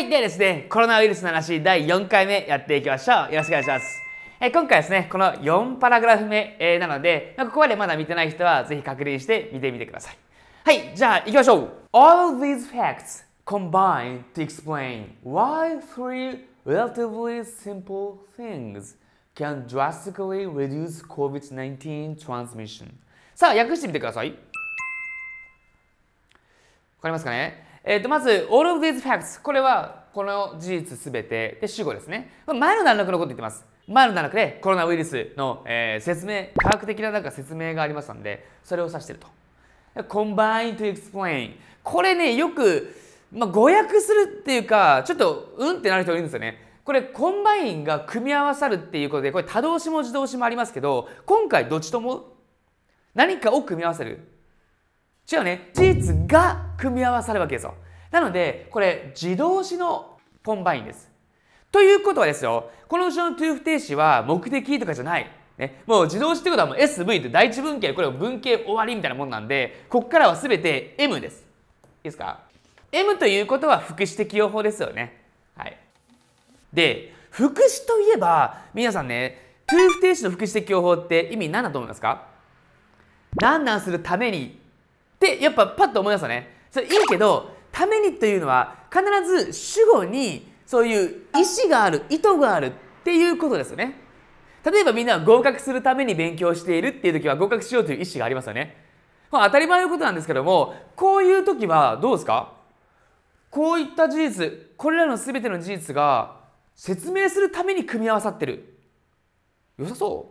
はいではですねコロナウイルスの話第4回目やっていきましょうよろしくお願いしますえ今回ですねこの4パラグラフ目、えー、なのでここまでまだ見てない人はぜひ確認して見てみてくださいはいじゃあ行きましょう All these facts combine to explain why three relatively simple things can drastically reduce COVID-19 transmission さあ訳してみてくださいわかりますかねえー、とまず all of these facts これはこの事実すべてで主語ですね前の段落のこと言ってます前の段落でコロナウイルスの、えー、説明科学的ななんか説明がありましたのでそれを指してると combine to explain これねよく、まあ、誤訳するっていうかちょっとうんってなる人いるんですよねこれコンバインが組み合わさるっていうことでこれ多動詞も自動詞もありますけど今回どっちとも何かを組み合わせる違うね事実が組み合わさるわけですよなのでこれ自動詞のコンバインですということはですよこの後ろの to 不定詞は目的とかじゃないね、もう自動詞ってことはもう SV って第一文型これを文型終わりみたいなもんなんでここからは全て M ですいいですか M ということは副詞適用法ですよねはいで副詞といえば皆さんねー不停止の副詞適用法って意味何だと思いますか何なんするためにってやっぱパッと思いますねそれいいけどためにというのは必ず主語にそういう意思がある意図があるっていうことですよね例えばみんなは合格するために勉強しているっていう時は合格しようという意思がありますよね、まあ、当たり前のことなんですけどもこういう時はどうですかこういった事実これらの全ての事実が説明するために組み合わさってる良さそ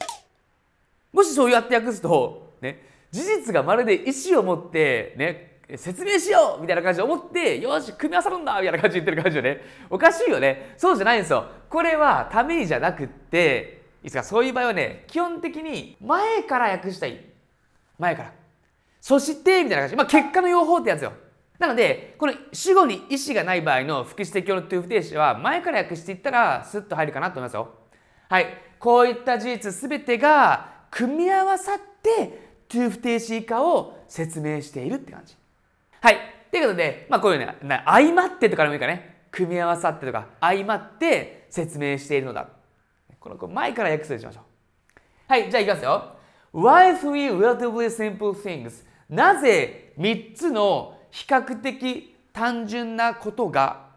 うもしそうやって訳すとね事実がまるで意思を持ってね説明しようみたいな感じで思ってよし組み合わさるんだみたいな感じで言ってる感じよねおかしいよねそうじゃないんですよこれはためにじゃなくっていつかそういう場合はね基本的に前から訳したい前からそしてみたいな感じ、まあ、結果の用法ってやつよなのでこの主語に意思がない場合の副詞適用の to 不定詞は前から訳していったらスッと入るかなと思いますよはいこういった事実全てが組み合わさって to 不定詞以下を説明しているって感じ。はい。ということで、まあこういうね、相まってとかでもいいかね。組み合わさってとか、相まって説明しているのだ。この前から訳すにしましょう。はい、じゃあいきますよ。Why three relatively simple things? なぜ3つの比較的単純なことが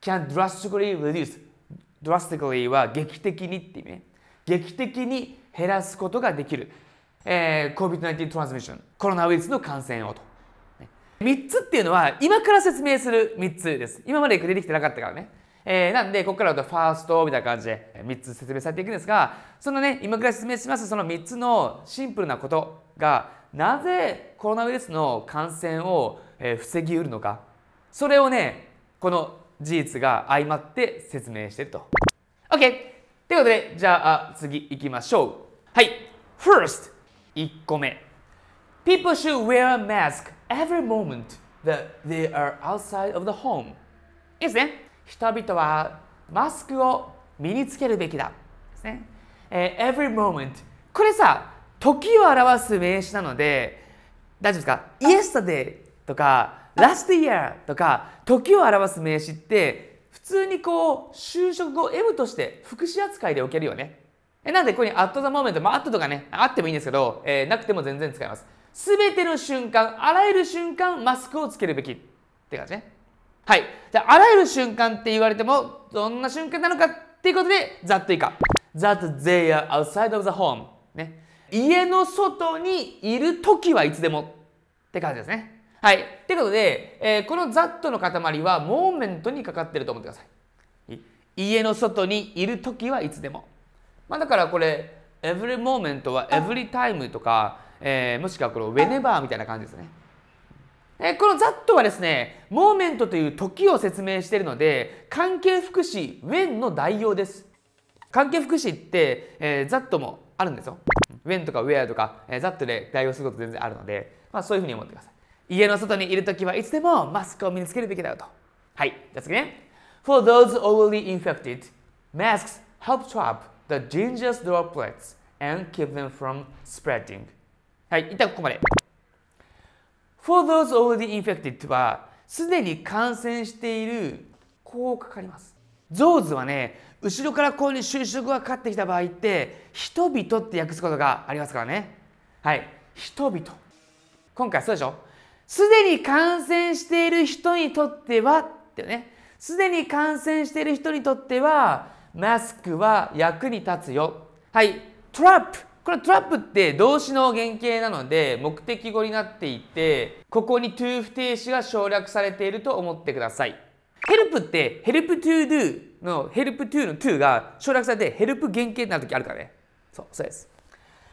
can drastically reduce drastically は劇的にって意味ね劇的に減らすことができるえー、COVID-19 transmission コロナウイルスの感染をと。3つっていうのは、今から説明する3つです。今まで出てきてなかったからね。えー、なんで、ここからだとファーストみたいな感じで3つ説明されていくんですが、そのね、今から説明しますその3つのシンプルなことが、なぜコロナウイルスの感染を防ぎうるのか、それをね、この事実が相まって説明してると。OK! ということで、じゃあ次行きましょう。はい。First, 1個目 People should wear a mask every moment that they are outside of the home いいですね人々はマスクを身につけるべきだですね、えー、every moment これさ時を表す名詞なので大丈夫ですか yesterday とか last year とか時を表す名詞って普通にこう就職後 M として副詞扱いで置けるよねえなんでここに at the moment、まあ、at とかね、あってもいいんですけど、えー、なくても全然使えます。すべての瞬間、あらゆる瞬間、マスクをつけるべきって感じね。はい。じゃあ、あらゆる瞬間って言われても、どんな瞬間なのかっていうことで、ざっといか。That they are outside of the home. ね。家の外にいる時はいつでもって感じですね。はい。っいうことで、えー、このざっとの塊は、モーメントにかかってると思ってください。家の外にいる時はいつでも。まあ、だからこれ every moment は every time とか、えー、もしくはこの whenever みたいな感じですね。えこのざっとはですね、モーメントという時を説明しているので、関係副詞 when の代用です。関係副詞って、えー、ざっともあるんですよ。when とか where とか、えー、ざっとで代用すること全然あるので、まあ、そういうふうに思ってください。家の外にいるときはいつでもマスクを身につけるべきだよと。はい、じゃあ次ね。For those overly infected, masks help trap t h e d a n g e r s droplets and keep them from spreading はい一旦ここまで For those already infected はすでに感染しているこうかかりますゾーズはね後ろからこういう収縮がかかってきた場合って人々って訳すことがありますからねはい人々今回そうでしょすでに感染している人にとってはってねすでに感染している人にとってはマスクは役に立つよ。はい、トラップこれトラップって動詞の原型なので目的語になっていてここに to 不定詞が省略されていると思ってください。ヘルプってヘルプ to do のヘルプ to の to が省略されてヘルプ原型になる時あるからね。そう、そうです。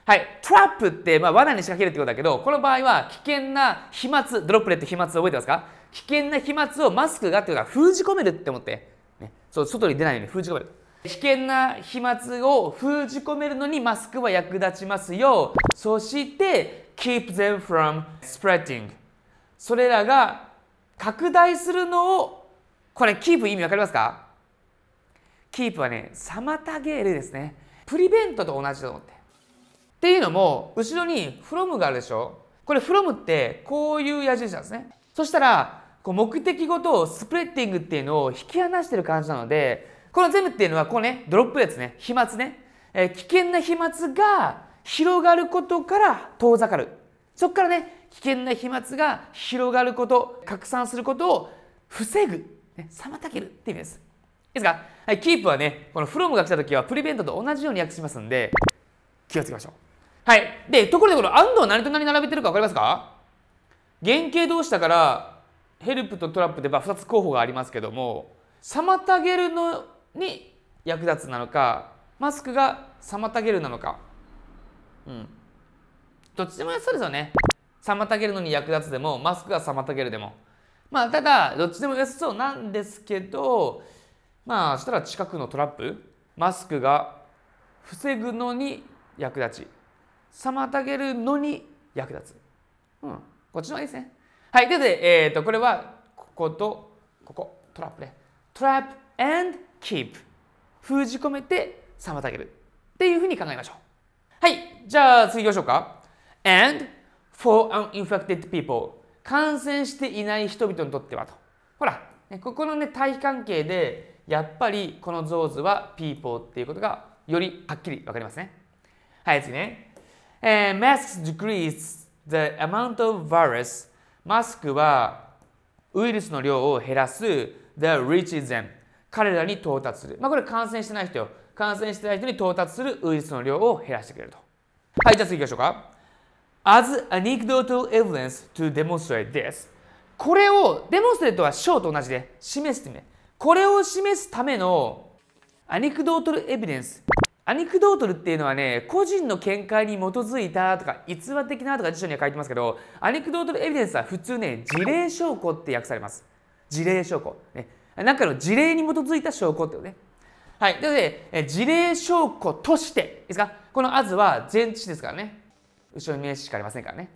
はい、トラップって、まあ、罠に仕掛けるってことだけどこの場合は危険な飛沫ドロップレット飛沫覚えてますか危険な飛沫をマスクがっていうか封じ込めるって思って、ね、そう外に出ないように封じ込める危険な飛沫を封じ込めるのにマスクは役立ちますよそして keep them from spreading それらが拡大するのをこれ keep 意味わかりますか keep はね妨げるですねプリベントと同じだと思ってっていうのも後ろに from があるでしょこれ from ってこういう矢印なんですねそしたらこう目的ごとスプレッティングっていうのを引き離してる感じなのでこのゼムっていうのは、こうね、ドロップですね、飛沫ね、えー、危険な飛沫が広がることから遠ざかる。そこからね、危険な飛沫が広がること、拡散することを防ぐ、ね、妨げるっていう意味です。いいですか、はい、キープはね、このフロムが来た時はプリベントと同じように訳しますんで、気をつけましょう。はい。で、ところでこの安藤何と何並べてるか分かりますか原型同士だから、ヘルプとトラップでまあ2つ候補がありますけども、妨げるのに役立つなのかマスクが妨げるなのか、うん、どっちでもそうですよね妨げるのに役立つでもマスクが妨げるでもまあただどっちでも良さそうなんですけどまあそしたら近くのトラップマスクが防ぐのに役立ち妨げるのに役立つ、うん、こっちの方がいいですねはいということで、えーと、とこれはこことここトラップねトラップ and keep 封じ込めて妨げるっていうふうに考えましょうはいじゃあ次行きましょうか and for uninfected people 感染していない人々にとってはとほらここのね対比関係でやっぱりこの像図は people っていうことがよりはっきりわかりますねはい次ね、えー、masks decrease the amount of virus マスクはウイルスの量を減らす the reaches them 彼らに到達する。まあ、これ感染してない人よ。感染してない人に到達するウイルスの量を減らしてくれると。はい、じゃあ次行きましょうか。As anecdotal evidence to demonstrate this これを、デモンストレートは章と同じで、示すため。これを示すためのアニクドートルエビデンス。アニクドートルっていうのはね、個人の見解に基づいたとか、逸話的なとか辞書には書いてますけど、アニクドートルエビデンスは普通ね、事例証拠って訳されます。事例証拠。ね、なんかの事例に基づいた証拠ってことね。はい。ということで、事例証拠として、いいですかこのアズは前置詞ですからね。後ろに名詞しかありませんからね。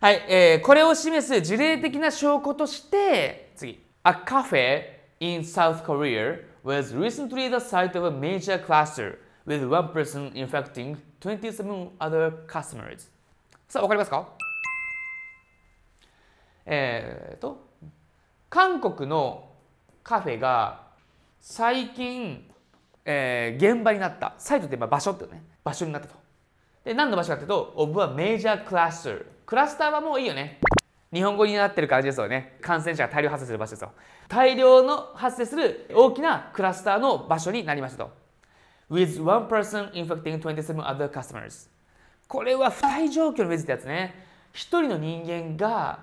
はい。えー、これを示す事例的な証拠として、次。A cafe in South Korea was recently the site of a major cluster with one person infecting 27 other customers. さあ、わかりますかえーと、韓国のカフェが最近、えー、現場になったサイトって場所ってね場所になったとで何の場所かっていうとオブはメジャークラスタークラスターはもういいよね日本語になってる感じですよね感染者が大量発生する場所ですよ大量の発生する大きなクラスターの場所になりましたと with one person infecting 27 other customers これは不対状況のウェズってやつね一人の人間が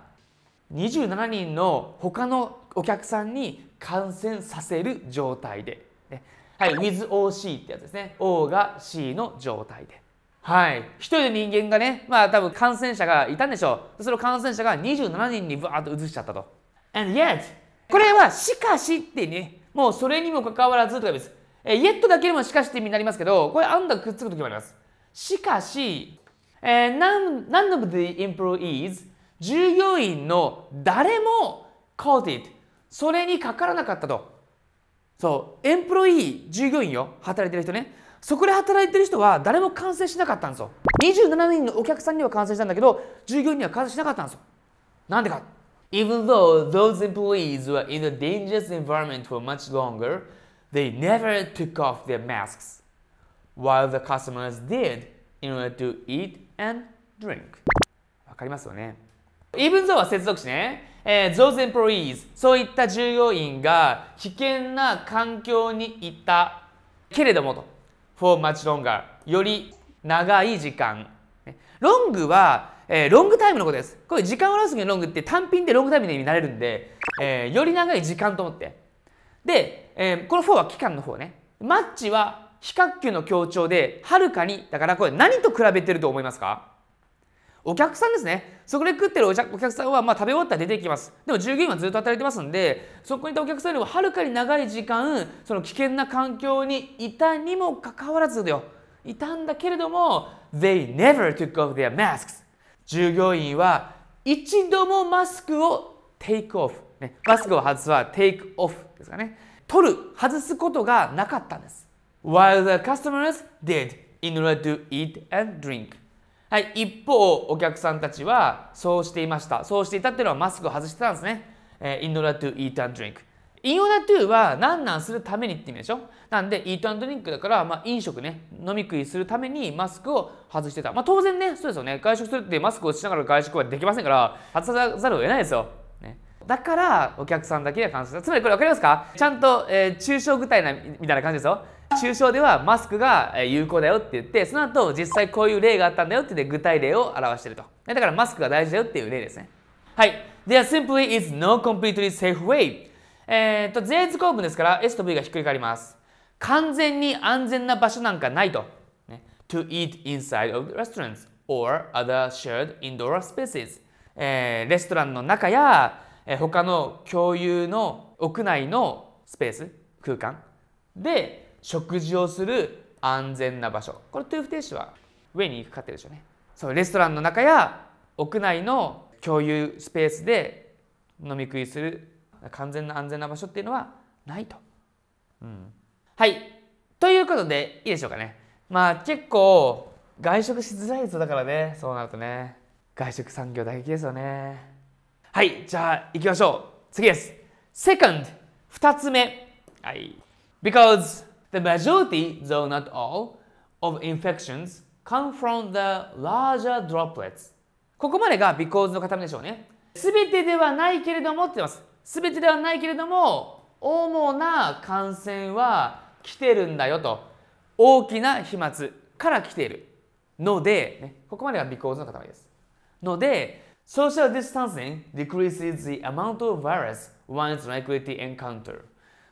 27人の他のお客さんに感染させる状態で、ね、はい、withOC ってやつですね O が C の状態で。はい、一人の人間がね、まあ多分感染者がいたんでしょう。その感染者が27人にバーッと移しちゃったと。And yet これはしかしってね、もうそれにもかかわらずとかです。え、yet だけでもしかしって意味になりますけど、これダーくっつくきもあります。しかし、えー、none, none of the employees 従業員の誰も caught it それにかからなかったとそうエンプロイー従業員よ働いてる人ねそこで働いてる人は誰も感染しなかったんですよ27人のお客さんには感染したんだけど従業員には感染しなかったんですよなんでか Even though those employees were in a dangerous environment for much longer, they never took off their masks, while the customers did in order to eat and drink. わかりますよね even though は接続詞ね。えー、those employees そういった従業員が危険な環境にいたけれどもと for much longer より長い時間ロングは、えー、ロングタイムのことですこれ時間を表す時のロングって単品でロングタイムの意味になれるんで、えー、より長い時間と思ってで、えー、この for は期間の方ねマッチは比較級の強調ではるかにだからこれ何と比べてると思いますかお客さんですねそこで食ってるお客さんはま食べ終わったら出てきますでも従業員はずっと働いてますんでそこにいたお客さんよりもはるかに長い時間その危険な環境にいたにもかかわらずだよいたんだけれども They never took off their masks 従業員は一度もマスクを take off、ね、マスクを外すは take off ですかね取る外すことがなかったんです While the customers did in order to eat and drink はい、一方お客さんたちはそうしていましたそうしていたっていうのはマスクを外してたんですね、えー、in order to eat and drink in order to は何なんするためにって意味でしょなんで eat and drink だから、まあ、飲食ね飲み食いするためにマスクを外してたまあ当然ねそうですよね外食するってマスクをしながら外食はできませんから外さざるを得ないですよだからお客さんだけが感染したつまりこれ分かりますかちゃんと、えー、抽象具体なみたいな感じですよ抽象ではマスクが有効だよって言ってその後実際こういう例があったんだよって具体例を表してるとだからマスクが大事だよっていう例ですねはい There simply is no completely safe way えっ、と税述構文ですから S と V がひっくり返ります完全に安全な場所なんかないと、ね、To eat inside of the restaurants or other shared indoor spaces えー、レストランの中や、えー、他の共有の屋内のスペース空間で食事をする安全な場所これトゥーフテシュは上に行くってでしょうねそうレストランの中や屋内の共有スペースで飲み食いする完全な安全な場所っていうのはないと。うん、はいということでいいでしょうかね。まあ結構外食しづらいですだからねそうなるとね外食産業打撃ですよね。はいじゃあ行きましょう次です。Second 2つ目はい Because The majority, though not all, of infections come from the larger droplets. ここまでが because の片でしょうね。すべてではないけれどもって言います。すべてではないけれども、主な感染は来てるんだよと。大きな飛沫から来ている。ので、ね、ここまでが because の塊です。ので、social distancing decreases the amount of virus one is likely to encounter.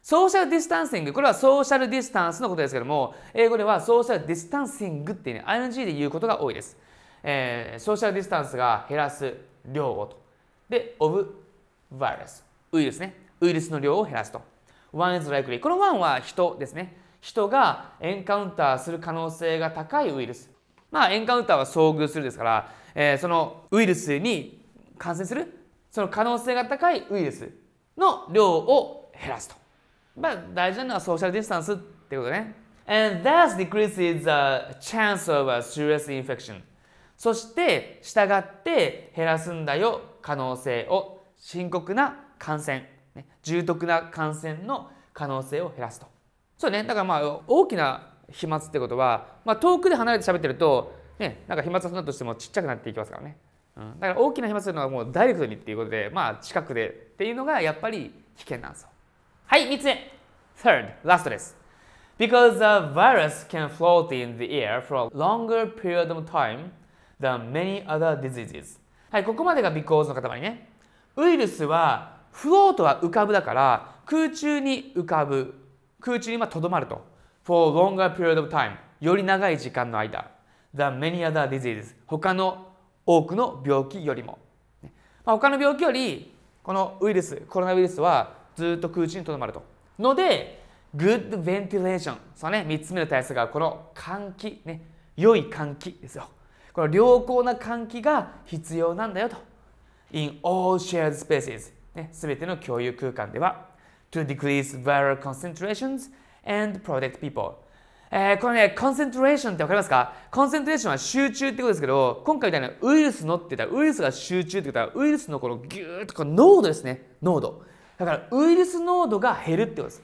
ソーシャルディスタンシング、これはソーシャルディスタンスのことですけども、英語ではソーシャルディスタンシングってね、ing で言うことが多いです。えー、ソーシャルディスタンスが減らす量をと。で、of virus、ウイルスね。ウイルスの量を減らすと。one is likely。この one は人ですね。人がエンカウンターする可能性が高いウイルス。まあ、エンカウンターは遭遇するですから、えー、そのウイルスに感染する、その可能性が高いウイルスの量を減らすと。まあ大事なのはソーシャルディスタンスってことね。And t h decreases the chance of a serious infection. そして従って減らすんだよ可能性を深刻な感染、ね、重篤な感染の可能性を減らすと。そうねだからまあ大きな飛沫ってことは、まあ、遠くで離れて喋ってると、ね、なんか飛沫がそんだとしてもちっちゃくなっていきますからね。うん、だから大きな飛沫というのはもうダイレクトにっていうことで、まあ、近くでっていうのがやっぱり危険なんですよ。はい、3つ目。Third, last です。Because the virus can float in the air for a longer period of time than many other diseases. はい、ここまでが because の塊ね。ウイルスはフロートは浮かぶだから空中に浮かぶ空中にとどまると for longer period of time より長い時間の間 than many other diseases 他の多くの病気よりも、まあ、他の病気よりこのウイルスコロナウイルスはずっと空中にとどまると。ので、good ventilation。そのね、3つ目の対策がこの換気、ね、良い換気ですよ。この良好な換気が必要なんだよと。in all shared spaces。ね、べての共有空間では。to decrease viral concentrations and protect people。えー、これね、コンセントレーションってわかりますかコンセントレーションは集中ってことですけど、今回みたいなウイルスのって言ったら、ウイルスが集中ってことは、ウイルスのこのギューっとこの濃度ですね、濃度。だからウイルス濃度が減るってことです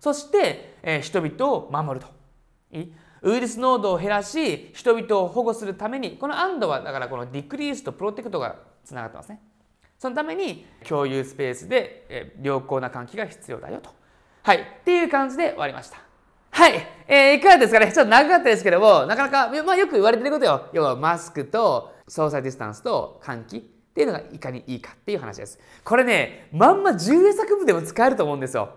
そして、えー、人々を守るとウイルス濃度を減らし人々を保護するためにこの安堵はだからこのディクリースとプロテクトがつながってますねそのために共有スペースで、えー、良好な換気が必要だよとはいっていう感じで終わりましたはい、えー、いかがですかねちょっと長かったですけどもなかなか、まあ、よく言われてることよ要はマスクとソーシャルディスタンスと換気っていうのがいかにいいかっていう話です。これね、まんま重英作文でも使えると思うんですよ。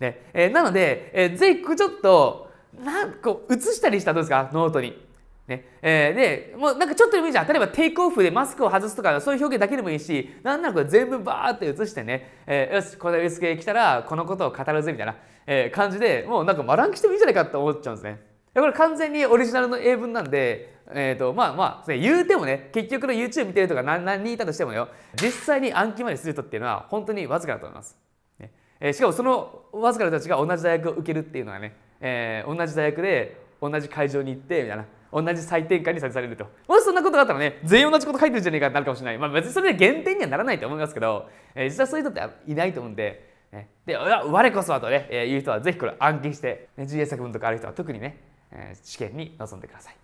ね、えー、なので、えー、ぜひちょっと、なんこう、写したりしたらどうですかノートに。ねえー、でもうなんかちょっとでもいいじゃん例えばテイクオフでマスクを外すとかそういう表現だけでもいいしなんならこれ全部バーって写してね、えー、よしこれウイスケ来たらこのことを語るぜみたいな、えー、感じでもうなんかマランキしてもいいんじゃないかって思っちゃうんですねこれ完全にオリジナルの英文なんでえーと、まあまあ、言うてもね結局の YouTube 見てるとか何何人いたとしてもよ実際に暗記までする人っていうのは本当にわずかだと思います、ねえー、しかもそのわずかな人たちが同じ大学を受けるっていうのはね、えー、同じ大学で同じ会場に行ってみたいな同じ採点会にされるともしそんなことがあったらね全員同じこと書いてるんじゃねえかってなるかもしれないまあ別にそれで減点にはならないと思いますけど、えー、実はそういう人っていないと思うんでね、で我こそはとね、えー、いう人はぜひこれ暗記して、ね、GA 作文とかある人は特にね、えー、試験に臨んでください。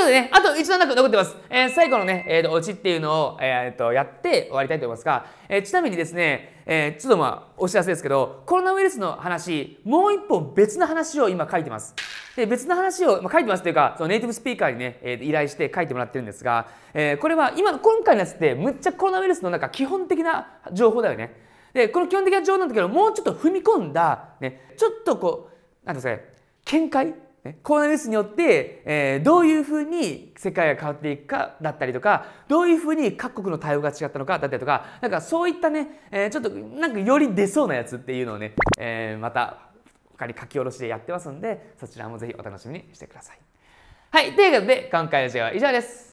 いうことでね、あと一段落残ってます。えー、最後のね、えっ、ー、と、オチっていうのを、えっ、ー、と、やって終わりたいと思いますが、えー、ちなみにですね、えー、ちょっとまあ、お知らせですけど、コロナウイルスの話、もう一本別の話を今書いてます。で、別の話を、まあ、書いてますというか、そのネイティブスピーカーにね、えー、依頼して書いてもらってるんですが、えー、これは今、今回のやつって、むっちゃコロナウイルスのなんか基本的な情報だよね。で、この基本的な情報なんだけど、もうちょっと踏み込んだ、ね、ちょっとこう、なんですかね、見解コロナウイルスによって、えー、どういうふうに世界が変わっていくかだったりとかどういうふうに各国の対応が違ったのかだったりとかなんかそういったね、えー、ちょっとなんかより出そうなやつっていうのをね、えー、また他に書き下ろしでやってますんでそちらもぜひお楽しみにしてください。はいということで今回の授業は以上です。